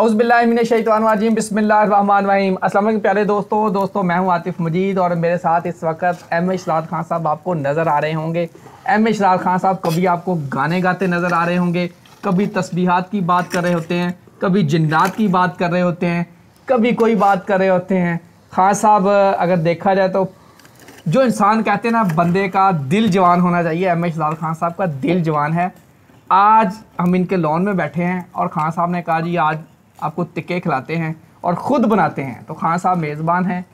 अउज़बिल्लाशतवानवाजीम बसमीम असल प्यारे दोस्तों दोस्तों मैं हूं आतिफ़ मजीद और मेरे साथ इस वक्त एम ए खान साहब आपको नज़र आ रहे होंगे एम ए खान साहब कभी आपको गाने गाते नज़र आ रहे होंगे कभी तस्बीहात की बात कर रहे होते हैं कभी जन्नात की बात कर रहे होते हैं कभी कोई बात कर रहे होते हैं खान साहब अगर देखा जाए तो जो इंसान कहते हैं ना बंदे का दिल जवान होना चाहिए एम ए खान साहब का दिल जवान है आज हम इनके लॉन में बैठे हैं और खान साहब ने कहा जी आज आपको तिक्के खिलाते हैं और ख़ुद बनाते हैं तो खान साहब मेज़बान हैं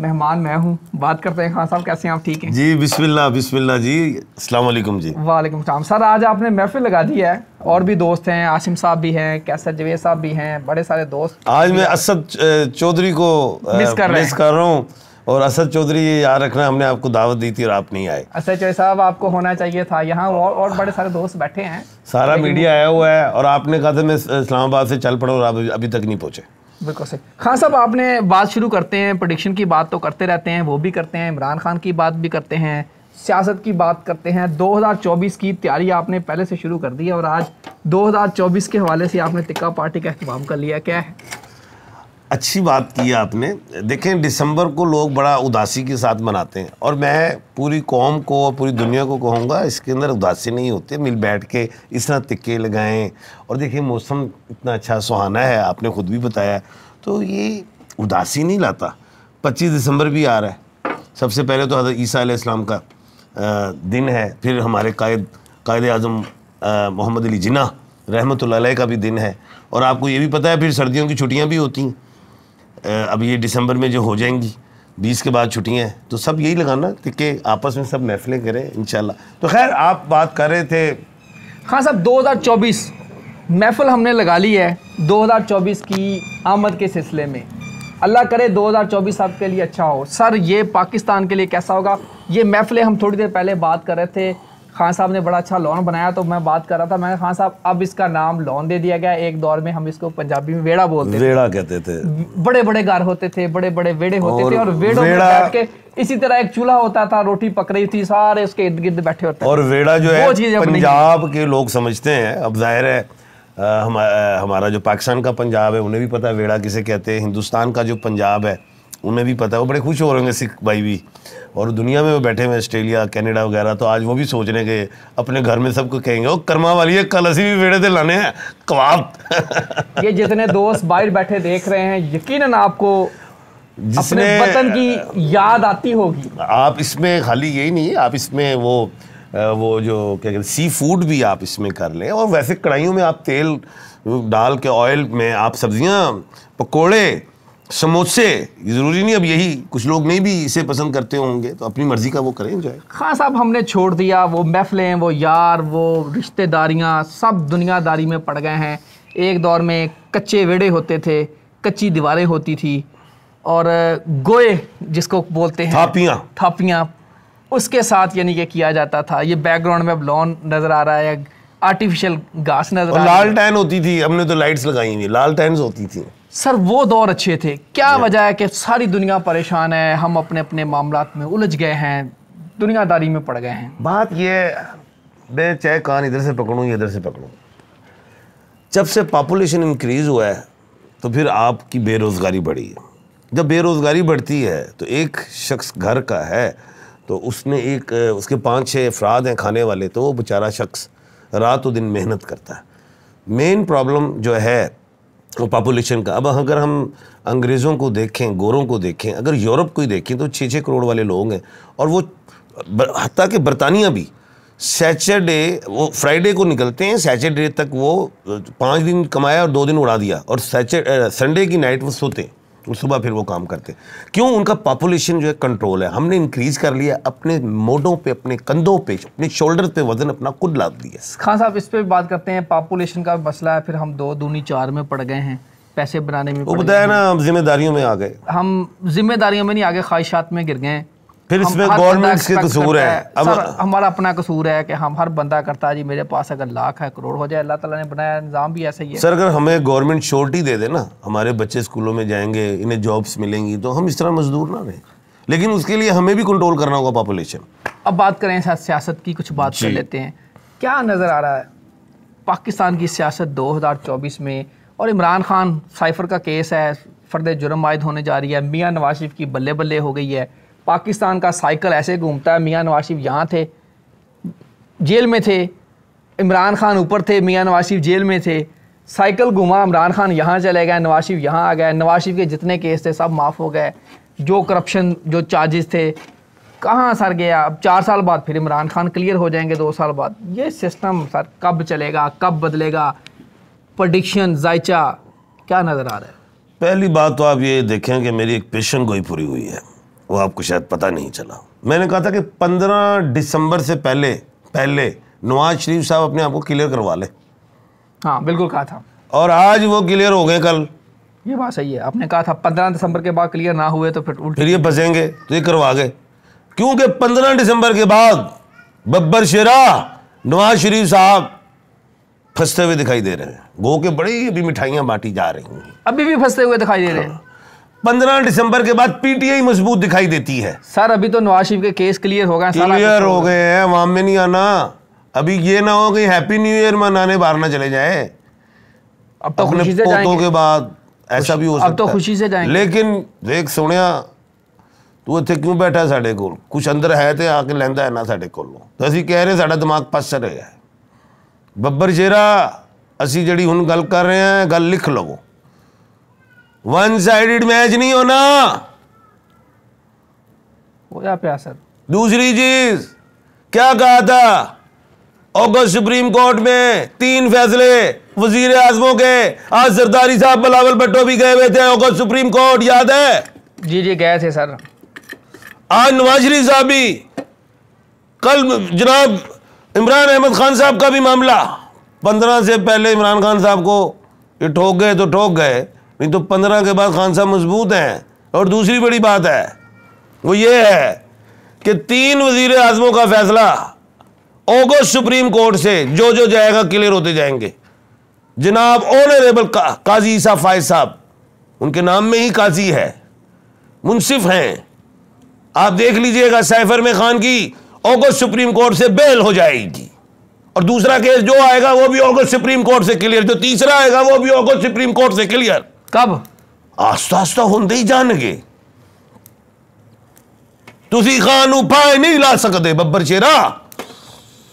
मेहमान मैं हूँ बात करते हैं खान साहब कैसे हैं आप ठीक हैं जी बिस्मिल्लाह बिस्मिल्लाह जी अस्सलाम वालेकुम जी वालेकुम सलाम सर आज आपने महफिल लगा दी है और भी दोस्त हैं आसिम साहब भी हैं कैसर जवेद साहब भी हैं बड़े सारे दोस्त आज मैं असद चौधरी को मिस कर रहा हूँ और असद चौधरी यहाँ रखना हमने आपको दावत दी थी और आप नहीं आए असद चौधरी साहब आपको होना चाहिए था यहाँ और और बड़े सारे दोस्त बैठे हैं सारा मीडिया आया हुआ है और आपने कहा था मैं इस्लामाबाद से चल पड़ा और आप अभी तक नहीं पहुँचे बिल्कुल सही खान हाँ साहब आपने बात शुरू करते हैं प्रोडिक्शन की बात तो करते रहते हैं वो भी करते हैं इमरान खान की बात भी करते हैं सियासत की बात करते हैं 2024 की तैयारी आपने पहले से शुरू कर दी है और आज 2024 के हवाले से आपने टिक्का पार्टी का अहतमाम कर लिया क्या है अच्छी बात की आपने देखें दिसंबर को लोग बड़ा उदासी के साथ मनाते हैं और मैं पूरी कौम को और पूरी दुनिया को कहूँगा इसके अंदर उदासी नहीं होती मिल बैठ के इस तरह तिक्के लगाएं और देखिए मौसम इतना अच्छा सुहाना है आपने खुद भी बताया तो ये उदासी नहीं लाता पच्चीस दिसंबर भी आ रहा है सबसे पहले तो हजरत ईसा इस्लाम का दिन है फिर हमारे कायद कायद अजम मोहम्मद अली जिना रहमत का भी दिन है और आपको ये भी पता है फिर सर्दियों की छुट्टियाँ भी होती हैं अब ये दिसंबर में जो हो जाएंगी बीस के बाद छुट्टियाँ हैं तो सब यही लगाना कि आपस में सब महफिलें करें इन तो खैर आप बात कर रहे थे हाँ साहब 2024 महफल हमने लगा ली है 2024 की आमद के सिलसिले में अल्लाह करे 2024 आपके लिए अच्छा हो सर ये पाकिस्तान के लिए कैसा होगा ये महफिलें हम थोड़ी देर पहले बात कर रहे थे खान साहब ने बड़ा अच्छा लॉन बनाया तो मैं बात कर रहा था मैं खान साहब अब इसका नाम लॉन दे दिया गया एक दौर में हम इसको पंजाबी में वेड़ा बोलते वेड़ा थे। कहते थे बड़े बड़े घर होते थे बड़े बड़े वेड़े होते थे और वेड़ों में बैठ के इसी तरह एक चूल्हा होता था रोटी पक रही थी सारे उसके इर्द गिर्द बैठे होते और वेड़ा जो है पंजाब के लोग समझते हैं अब जाहिर है हमारा जो पाकिस्तान का पंजाब है उन्हें भी पता है वेड़ा किसे कहते हैं हिंदुस्तान का जो पंजाब है उन्हें भी पता है वो बड़े खुश हो रहे होंगे सिख भाई भी और दुनिया में वो बैठे हुए ऑस्ट्रेलिया कैनेडा वगैरह तो आज वो भी सोच रहे हैं कि अपने घर में सबको कहेंगे ओ कर्मा वाली है कल असी भी वेड़े से लाने हैं कबाब ये जितने दोस्त बाहर बैठे देख रहे हैं यकीन आपको जिसने वतन की याद आती होगी आप इसमें खाली यही नहीं है आप इसमें वो वो जो क्या कहते सी फूड भी आप इसमें कर लें और वैसे कढ़ाइयों में आप तेल डाल के ऑयल में आप सब्जियां पकोड़े समोसे ज़रूरी नहीं अब यही कुछ लोग नहीं भी इसे पसंद करते होंगे तो अपनी मर्ज़ी का वो करें जाए खास साहब हमने छोड़ दिया वो महफिलें वो यार वो रिश्तेदारियाँ सब दुनियादारी में पड़ गए हैं एक दौर में कच्चे वेड़े होते थे कच्ची दीवारें होती थी और गोए जिसको बोलते हैं थापियाँ थापियाँ उसके साथ यानी कि किया जाता था ये बैकग्राउंड में अब लॉन नज़र आ रहा है आर्टिफिशियल घास नज़र लाल टैन होती थी हमने तो लाइट्स लगाई हुई लाल टैन होती थी सर वो दौर अच्छे थे क्या वजह है कि सारी दुनिया परेशान है हम अपने अपने मामला में उलझ गए हैं दुनियादारी में पड़ गए हैं बात ये मैं चाहे कान इधर से पकड़ूँ या इधर से पकड़ूँ जब से पॉपुलेशन इंक्रीज हुआ है तो फिर आपकी बेरोज़गारी बढ़ी है जब बेरोज़गारी बढ़ती है तो एक शख्स घर का है तो उसने एक उसके पाँच छः अफराद हैं खाने वाले तो वो बेचारा शख्स रात और दिन मेहनत करता है मेन प्रॉब्लम जो है वो पॉपुलेशन का अब अगर हम अंग्रेज़ों को देखें गोरों को देखें अगर यूरोप को ही देखें तो छः छः करोड़ वाले लोग हैं और वो हती कि बरतानिया भी सैटरडे वो फ्राइडे को निकलते हैं सैटरडे तक वो पाँच दिन कमाया और दो दिन उड़ा दिया और सैटरडे संडे की नाइट वो सोते हैं सुबह फिर वो काम करते क्यों उनका पॉपुलेशन जो है कंट्रोल है हमने इंक्रीज कर लिया अपने मोडों पे अपने कंधों पे अपने शोल्डर पे वजन अपना खुद लाद दिया खान साहब इस पर बात करते हैं पॉपुलेशन का मसला है फिर हम दो दूनी चार में पड़ गए हैं पैसे बनाने में वो बताया ना हम जिम्मेदारियों में आ गए हम जिम्मेदारियों में नहीं आ गए ख्वाहिशात में गिर गए हैं फिर इसमें गवर्नमेंट के कसूर है अब हमारा अपना कसूर है कि हम हर बंदा करता है जी मेरे पास अगर लाख है करोड़ हो जाए अल्लाह ताला ने बनाया निज़ाम भी ऐसा ही है सर अगर हमें गवर्नमेंट शोर्टी दे दे ना हमारे बच्चे स्कूलों में जाएंगे इन्हें जॉब्स मिलेंगी तो हम इस तरह मजदूर ना रहें लेकिन उसके लिए हमें भी कंट्रोल करना होगा पॉपुलेशन अब बात करें सियासत की कुछ बात कर लेते हैं क्या नज़र आ रहा है पाकिस्तान की सियासत चौबीस में और इमरान खान साइफर का केस है फर्द जुर्म आयद होने जा रही है मियाँ नवाज शरीफ की बल्ले बल्ले हो गई है पाकिस्तान का साइकिल ऐसे घूमता है मियाँ नवाज शरीफ यहाँ थे जेल में थे इमरान खान ऊपर थे मियाँ नवाज शरीफ जेल में थे साइकिल घुमा इमरान खान यहाँ चले गए नवाज शरीफ यहाँ आ गए नवाज शरीफ के जितने केस थे सब माफ़ हो गए जो करप्शन जो चार्जेस थे कहाँ सर गया अब चार साल बाद फिर इमरान खान क्लियर हो जाएंगे दो साल बाद ये सिस्टम सर कब चलेगा कब बदलेगा प्रडिक्शन जायचा क्या नज़र आ रहा है पहली बात तो आप ये देखें कि मेरी एक पेशन गोई पूरी हुई है वो आपको शायद पता नहीं चला मैंने कहा था कि 15 दिसंबर से पहले पहले नवाज शरीफ साहब अपने आप को क्लियर करवा ले हाँ बिल्कुल कहा था और आज वो क्लियर हो गए कल ये बात सही है आपने कहा था पंद्रह दिसंबर के बाद क्लियर ना हुए तो फिर फिर ये फंसेंगे तो ये करवा गए क्योंकि पंद्रह दिसंबर के बाद बब्बर शेरा नवाज शरीफ साहब फंसते हुए दिखाई दे रहे हैं गो के बड़ी अभी मिठाइयाँ बांटी जा रही हैं अभी भी फंसते हुए दिखाई दे रहे हैं हाँ। पंद्रह दिसंबर के बाद पीटीआई मजबूत दिखाई देती है सर अभी तो नवाज शरीफ के केस क्लियर होगा क्लियर हो गए हैं वहां में नहीं आना अभी ये ना हो कि हैप्पी न्यू ईयर मनाने बाहर ना चले जाए अब तो अपने पोतों के बाद ऐसा भी हो सकता अब तो खुशी से जाएंगे लेकिन देख सुने तू इत क्यों बैठा साढ़े को कुछ अंदर है तो आके लेंदा है ना ਨਾ को तो ਤਾਂ कह रहे साढ़ा दिमाग ਦਿਮਾਗ ਪਸਰ ਹੈ ਬੱਬਰ ਸ਼ੇਰਾ ਅਸੀਂ ਜਿਹੜੀ ਹੁਣ ਗੱਲ ਕਰ ਰਹੇ ਹਾਂ ਗੱਲ ਲਿਖ ਲਵੋ वन साइडेड मैच नहीं होना हो जा पे सर दूसरी चीज क्या कहा था ऑगस्ट सुप्रीम कोर्ट में तीन फैसले वजीर आजमों के आज सरदारी साहब बलावल भट्टो भी गए हुए थे ऑगस्ट सुप्रीम कोर्ट याद है जी जी गए थे सर आज नवाज शरीफ साहब भी कल जनाब इमरान अहमद खान साहब का भी मामला पंद्रह से पहले इमरान खान साहब को ये ठोक गए तो ठोक गए नहीं तो पंद्रह के बाद खान साहब मजबूत हैं और दूसरी बड़ी बात है वो ये है कि तीन वजीर आजमों का फैसला ऑगस्ट सुप्रीम कोर्ट से जो जो जाएगा क्लियर होते जाएंगे जनाब ऑनरेबल का, काजी ईसा फायद साहब उनके नाम में ही काजी है मुनसिफ हैं आप देख लीजिएगा सैफर में खान की ऑगस्ट सुप्रीम कोर्ट से बेल हो जाएगी और दूसरा केस जो आएगा वो भी ऑगस्ट सुप्रीम कोर्ट से क्लियर जो तीसरा आएगा वो भी ऑगस्ट सुप्रीम कोर्ट से क्लियर कब आस्ता आस्ता होंगे ही ਜਾਣਗੇ ਤੁਸੀਂ ਖਾਨ ਨੂੰ ਪਾਏ ਨਹੀਂ ਲਾ ਸਕਦੇ ਬੱਬਰ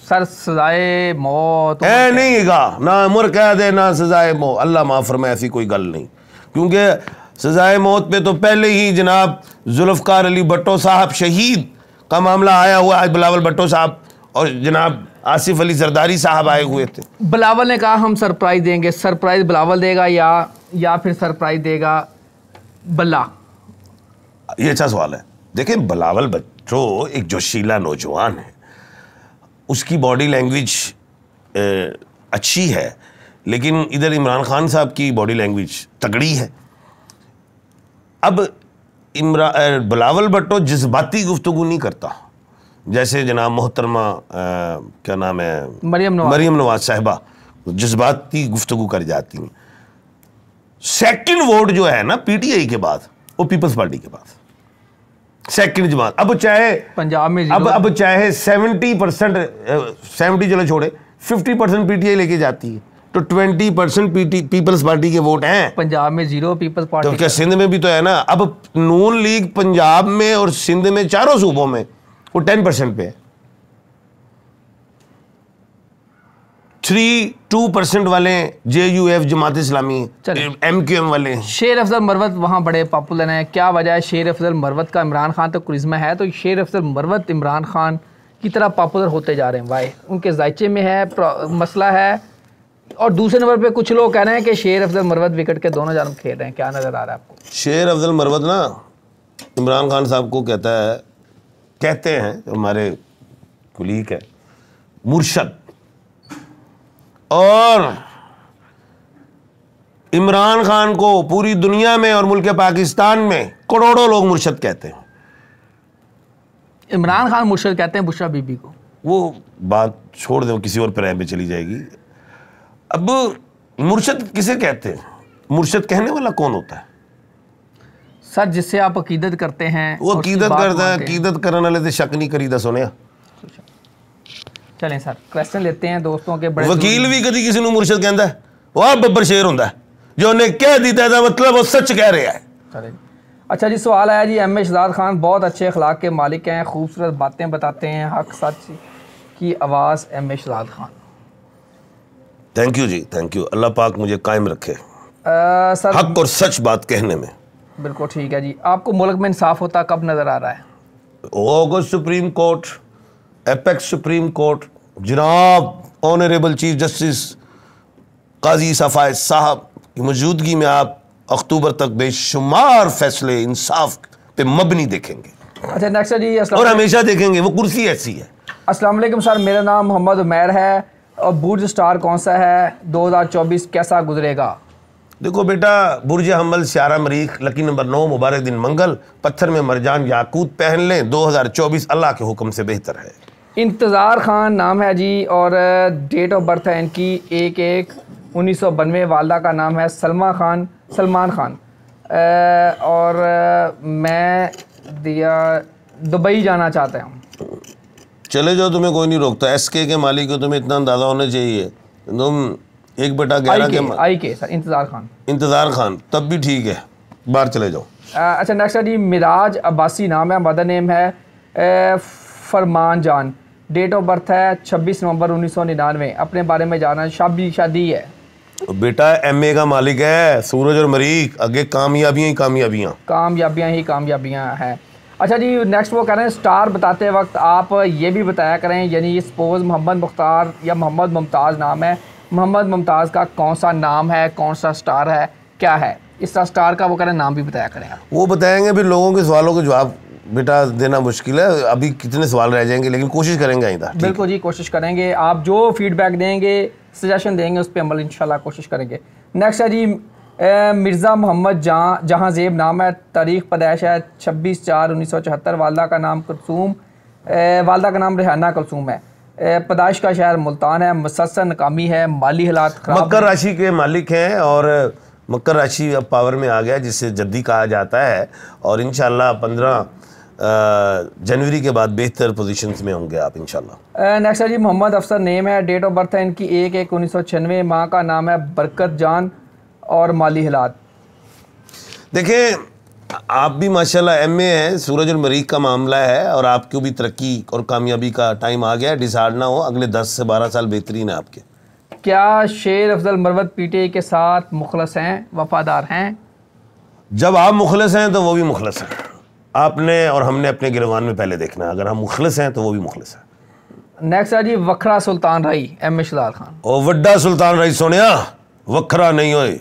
सर सजाए मौत ऐ नहीं गा ना उम्र कह है ना सजाए मौत अल्लाह माफ़र में ऐसी कोई गल नहीं क्योंकि सजाए मौत पे तो पहले ही जनाब जुल्फकार अली भट्टो साहब शहीद का मामला आया हुआ आज बिलावल भट्टो साहब और जनाब आसिफ अली सरदारी साहब आए हुए थे बिलावल ने कहा हम सरप्राइज़ देंगे सरप्राइज़ बिलावल देगा या या फिर सरप्राइज देगा बल्ला ये अच्छा सवाल है देखिए बलावल बच्चों एक जोशीला नौजवान है उसकी बॉडी लैंग्वेज अच्छी है लेकिन इधर इमरान खान साहब की बॉडी लैंग्वेज तगड़ी है अब इमरा बलावल भट्टो जज्बाती गुफ्तु नहीं करता जैसे जनाब मोहतरमा क्या नाम है मरियम नवाज मरियम नवाज साहबा जज्बाती गुफ्तु कर जाती हैं सेकंड वोट जो है ना पीटीआई के बाद वो पीपल्स पार्टी के पास सेकंड जमात अब चाहे पंजाब में अब अब चाहे सेवेंटी परसेंट सेवेंटी चलो छोड़े फिफ्टी परसेंट पीटीआई लेके जाती है तो ट्वेंटी परसेंट पीपल्स पार्टी के वोट हैं पंजाब में जीरो पीपल्स पार्टी तो क्या सिंध में भी तो है ना अब नून लीग पंजाब में और सिंध में चारों सूबों में वो टेन परसेंट पे है थ्री टू परसेंट वाले J U F Jamaat Islami M Q M वाले शेर अफजल मरवत वहाँ बड़े पॉपुलर हैं क्या वजह है शेर अफजल मरवत का इमरान खान तो करिज्मा है तो शेर अफजल मरवत इमरान खान की तरह पॉपुलर होते जा रहे हैं वाई उनके जायचे में है मसला है और दूसरे नंबर पे कुछ लोग कह रहे हैं कि शेर अफजल मरवत विकेट के दोनों जानव खेल रहे हैं क्या नज़र आ रहा है आपको शेर अफजल मरवत ना इमरान खान साहब को कहता है कहते हैं हमारे कुलीक है मुर्शद और इमरान खान को पूरी दुनिया में और मुल्क पाकिस्तान में करोड़ों लोग मुर्शद कहते हैं इमरान खान मुर्शद कहते हैं बुशरा बीबी को वो बात छोड़ दें किसी और पर्याय में चली जाएगी अब मुर्शद किसे कहते हैं मुर्शद कहने वाला कौन होता है सर जिससे आप अकीदत करते हैं वो अकीदत करता है अकीदत करने वाले से शक नहीं करीदा सुनिया चलें सर क्वेश्चन लेते हैं दोस्तों के बड़े वकील भी कभी किसी को ਨੂੰ कहता है वह ਬੱਬਰ ਸ਼ੇਰ ਹੁੰਦਾ ਜੋ ਉਹਨੇ ਕਹਿ ਦਿੱਤਾ ਦਾ ਮਤਲਬ ਉਹ ਸੱਚ ਕਹਿ ਰਿਹਾ ਹੈ ਚਲੇ अच्छा जी सवाल आया G M A Shahzad Khan बहुत अच्छे अखलाक के मालिक हैं खूबसूरत बातें बताते हैं हक सच की आवाज़ M A Shahzad Khan thank you जी थैंक यू अल्लाह पाक मुझे कायम रखे आ, सर हक और सच बात कहने में बिल्कुल ठीक है जी आपको मुल्क में इंसाफ होता कब नज़र आ रहा है ओ supreme court apex supreme court जनाब ऑनरेबल चीफ जस्टिस काजी सफाए साहब की मौजूदगी में आप अक्टूबर तक बेशुमार फैसले इंसाफ पे मबनी देखेंगे अच्छा नेक्स्ट जी और हमेशा देखेंगे वो कुर्सी ऐसी है असलम सर मेरा नाम मोहम्मद उमैर है और बुर्ज स्टार कौन सा है 2024 कैसा गुजरेगा देखो बेटा बुर्ज हमल स्यारा मरीख लकी नंबर नौ मुबारक दिन मंगल पत्थर में मरजान याकूत पहन लें 2024 अल्लाह के हुक्म से बेहतर है इंतज़ार ख़ान नाम है जी और डेट ऑफ बर्थ है इनकी एक एक उन्नीस सौ बानवे वालदा का नाम है सलमा खान सलमान खान और मैं दिया दुबई जाना चाहता हूँ चले जाओ तुम्हें कोई नहीं रोकता एस के मालिक को तुम्हें इतना अंदाज़ा होना चाहिए तुम एक बटा ग्यारह के आई के सर इंतज़ार खान इंतज़ार खान तब भी ठीक है बाहर चले जाओ आ, अच्छा नेक्स्ट सर जी मिराज अब्बासी नाम है मदर नेम है फरमान जान डेट ऑफ बर्थ है 26 नवंबर 1999 अपने बारे में जाना शादी शादी है बेटा एमए का मालिक है सूरज और मरीक आगे कामयाबियां ही कामयाबियां कामयाबियां ही कामयाबियां हैं अच्छा जी नेक्स्ट वो कह रहे हैं स्टार बताते वक्त आप ये भी बताया करें यानी सपोज मोहम्मद मुख्तार या मोहम्मद मुमताज़ नाम है मोहम्मद मुमताज़ का कौन सा नाम है कौन सा स्टार है क्या है इस स्टार का वो कह रहे हैं नाम भी बताया करें वो बताएंगे फिर लोगों के सवालों के जवाब बेटा देना मुश्किल है अभी कितने सवाल रह जाएंगे लेकिन कोशिश करेंगे आइंदा बिल्कुल जी कोशिश करेंगे आप जो फीडबैक देंगे सजेशन देंगे उस पर अमल इंशाल्लाह कोशिश करेंगे नेक्स्ट है जी मिर्ज़ा मोहम्मद जहाँ जहाँ जेब नाम है तारीख पदाइश है छब्बीस चार उन्नीस सौ चौहत्तर वालदा का नाम कलसूम वालदा का नाम रेहाना कलसूम है पदाइश का शहर मुल्तान है मुसलसल नाकामी है माली हालात मकर राशि के मालिक हैं और मकर राशि अब पावर में आ गया जिसे जद्दी कहा जाता है और इन पंद्रह जनवरी के बाद बेहतर पोजीशन में होंगे आप इंशाल्लाह नेक्स्ट है जी मोहम्मद अफसर नेम है डेट ऑफ बर्थ है इनकी एक एक उन्नीस सौ छियानवे माँ का नाम है बरकत जान और माली हिलात देखें आप भी माशाल्लाह एमए है सूरज और मरीख का मामला है और आपको भी तरक्की और कामयाबी का टाइम आ गया है ना हो अगले दस से बारह साल बेहतरीन है आपके क्या शेर अफजल मरवत पीटे के साथ मुखलस हैं वफादार हैं जब आप मुखलस हैं तो वो भी मुखलस हैं आपने और हमने अपने गिरवान में पहले देखना है अगर हम मुखलिस हैं तो वो भी मुखलिस है नेक्स्ट है जी वखरा सुल्तान रही एम ए शदार खान ओ वड्डा सुल्तान रही सोनिया वखरा नहीं होए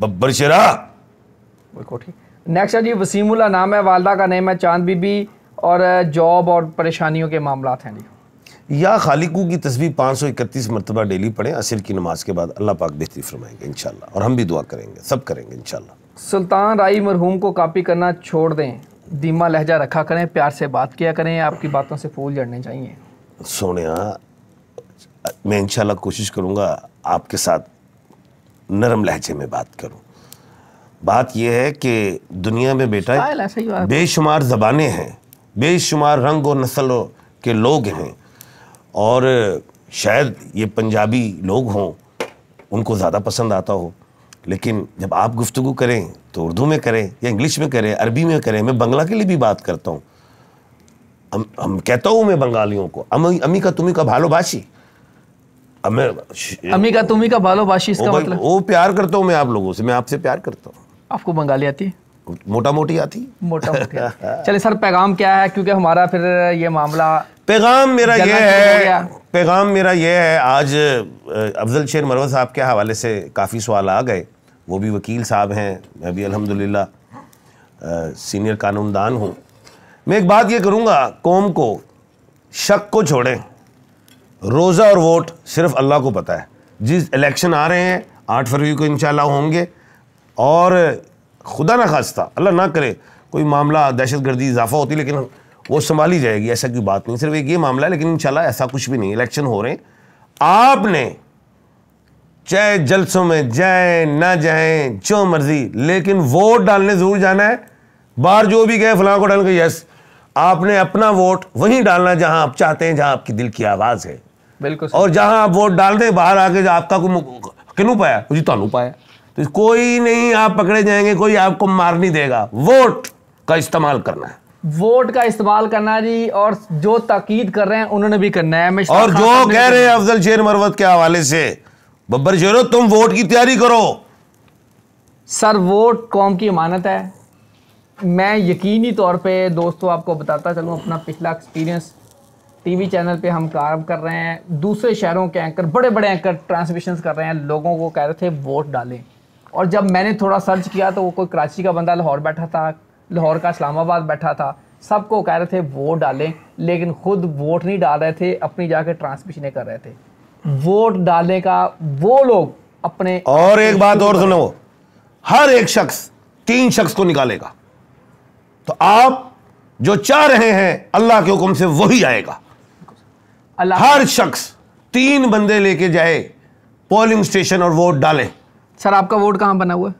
बब्बर शेरा नेक्स्ट है जी वसीमुल्ला नाम है वालदा का नेम है चांद बीबी और जॉब और परेशानियों के मामला हैं जी या खालिकू की तस्वीर पाँच सौ इकतीस मरतबा डेली पढ़ें असर की नमाज के बाद अल्लाह पाक बेहतरी फरमाएंगे इनशाला और हम भी दुआ करेंगे सब करेंगे इनशाला सुल्तान राई मरहूम को कापी करना छोड़ दें धीमा लहजा रखा करें प्यार से बात किया करें आपकी बातों से फूल जड़ने चाहिए सोने मैं इंशाल्लाह कोशिश करूँगा आपके साथ नरम लहजे में बात करूँ बात यह है कि दुनिया में बेटा बेशुमार जबाने हैं बेशुमार रंग और नस्ल के लोग हैं और शायद ये पंजाबी लोग हों उनको ज़्यादा पसंद आता हो लेकिन जब आप गुफ्तु करें तो उर्दू में करें या इंग्लिश में करें अरबी में करें मैं बंगला के लिए भी बात करता हूँ हम हम कहता हूँ मैं बंगालियों को अमी का तुम्हें का भालो भाषी अमी का तुम्हें का भालो भाषी मतलब वो प्यार करता हूँ मैं आप लोगों से मैं आपसे प्यार करता हूँ आपको बंगाली आती है मोटा मोटी आती मोटा मोटी चलिए सर पैगाम क्या है क्योंकि हमारा फिर ये मामला पैगाम मेरा ये है पैगाम मेरा ये है आज अफजल शेर मरव साहब के हवाले से काफ़ी सवाल आ गए वो भी वकील साहब हैं मैं भी अलहमदिल्ला सीनियर कानूनदान हूँ मैं एक बात ये करूँगा कौम को शक को छोड़ें रोज़ा और वोट सिर्फ अल्लाह को पता है जिस इलेक्शन आ रहे हैं आठ फरवरी को इन होंगे और खुदा ना खास्ता अल्लाह ना करे कोई मामला दहशत गर्दी इजाफा होती लेकिन वो संभाली जाएगी ऐसा कोई बात नहीं सिर्फ एक ये मामला है लेकिन इन ऐसा कुछ भी नहीं इलेक्शन हो रहे हैं आपने चाहे जलसों में जाए ना जाए जो मर्जी लेकिन वोट डालने ज़रूर जाना है बाहर जो भी गए फलां को डाल के यस आपने अपना वोट वहीं डालना जहां आप चाहते हैं जहां आपकी दिल की आवाज़ है बिल्कुल और जहां आप वोट डाल दें बाहर आके आपका कोई किनू पाया जी तानू तो पाया तो कोई नहीं आप पकड़े जाएंगे कोई आपको मार नहीं देगा वोट का इस्तेमाल करना है वोट का इस्तेमाल करना जी और जो ताकीद कर रहे हैं उन्होंने भी करना है और जो कह रहे हैं अफजल शेर मरवत के हवाले से बब्बर शेरो तुम वोट की तैयारी करो सर वोट कौम की अमानत है मैं यकीनी तौर पे दोस्तों आपको बताता चलूँ अपना पिछला एक्सपीरियंस टीवी चैनल पे हम काम कर रहे हैं दूसरे शहरों के एंकर बड़े बड़े एंकर ट्रांसमिशन कर रहे हैं लोगों को कह रहे थे वोट डालें और जब मैंने थोड़ा सर्च किया तो वो कोई कराची का बंदा लाहौर बैठा था लाहौर का इस्लामाबाद बैठा था सबको कह रहे थे वोट डालें लेकिन खुद वोट नहीं डाल रहे थे अपनी जाके ट्रांसमिशनें कर रहे थे वोट डालने का वो लोग अपने और एक बात और सुनो हर एक शख्स तीन शख्स को निकालेगा तो आप जो चाह रहे हैं अल्लाह के हुक्म से वही आएगा अल्लाह हर शख्स तीन बंदे लेके जाए पोलिंग स्टेशन और वोट डालें सर आपका वोट कहाँ बना हुआ है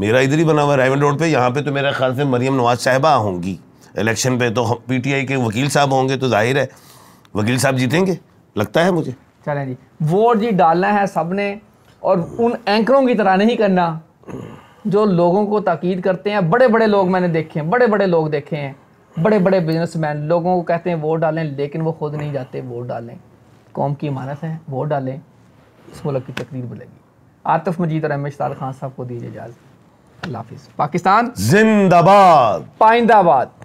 मेरा इधर ही बना हुआ है रोड पे यहाँ पे तो मेरे ख्याल से मरियम नवाज साहबा होंगी इलेक्शन पे तो पीटीआई के वकील साहब होंगे तो जाहिर है वकील साहब जीतेंगे लगता है मुझे चलें जी वोट जी डालना है सबने और उन एंकरों की तरह नहीं करना जो लोगों को ताकीद करते हैं बड़े बड़े लोग मैंने देखे हैं बड़े बड़े लोग देखे हैं बड़े बड़े बिजनेसमैन लोगों को कहते हैं वोट डालें लेकिन वो खुद नहीं जाते वोट डालें कौम की इमारत है वोट डालें इस मुल्क की तकदीर बुलेगी आतिफ मजीद और अहमद शार खान साहब को दीजिए इजाज़त अल्लाह हाफिज़ पाकिस्तान जिंदाबाद पाइंदाबाद